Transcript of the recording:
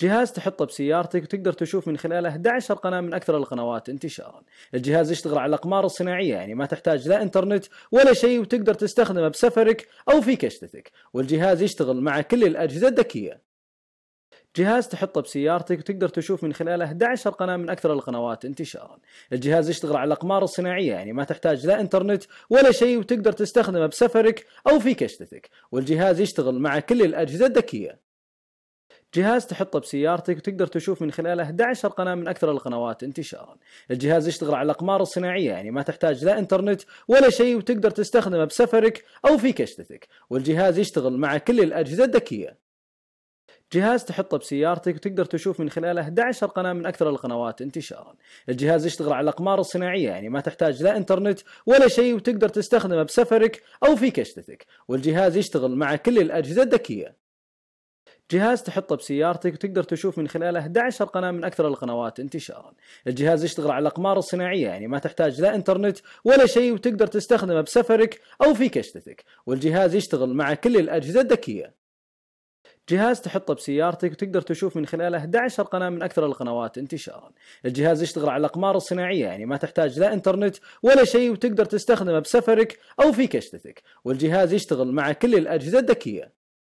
جهاز تحطه بسيارتك وتقدر تشوف من خلاله 11 قناه من اكثر القنوات انتشارا. الجهاز يشتغل على الاقمار الصناعيه يعني ما تحتاج لا انترنت ولا شيء وتقدر تستخدمه بسفرك او في كشتتك، والجهاز يشتغل مع كل الاجهزه الذكيه. جهاز تحطه بسيارتك وتقدر تشوف من خلاله 11 قناة من أكثر القنوات انتشارا الجهاز يشتغل على الأقمار الصناعية يعني ما تحتاج لا انترنت ولا شيء وتقدر تستخدمه بسفرك أو في كشتتك والجهاز يشتغل مع كل الأجهزة الذكية جهاز تحطه بسيارتك وتقدر تشوف من خلاله 11 قناه من اكثر القنوات انتشارا الجهاز يشتغل على الاقمار الصناعيه يعني ما تحتاج لا انترنت ولا شيء وتقدر تستخدمه بسفرك او في كشتتك والجهاز يشتغل مع كل الاجهزه الذكيه جهاز تحطه بسيارتك وتقدر تشوف من خلاله 11 قناة من أكثر القنوات انتشارا الجهاز يشتغل على الأقمار الصناعية يعني ما تحتاج لا انترنت ولا شيء وتقدر تستخدمه بسفرك أو في كشتتك والجهاز يشتغل مع كل الأجهزة الذكية جهاز تحطه بسيارتك وتقدر تشوف من خلاله 11 قناه من اكثر القنوات انتشارا. الجهاز يشتغل على الاقمار الصناعيه يعني ما تحتاج لا انترنت ولا شيء وتقدر تستخدمه بسفرك او في كشتتك، والجهاز يشتغل مع كل الاجهزه الذكيه. جهاز تحطه بسيارتك وتقدر تشوف من خلاله 11 قناة من أكثر القنوات انتشارا الجهاز يشتغل على الأقمار الصناعية يعني ما تحتاج لا انترنت ولا شيء وتقدر تستخدمه بسفرك أو في كشتتك والجهاز يشتغل مع كل الأجهزة الذكية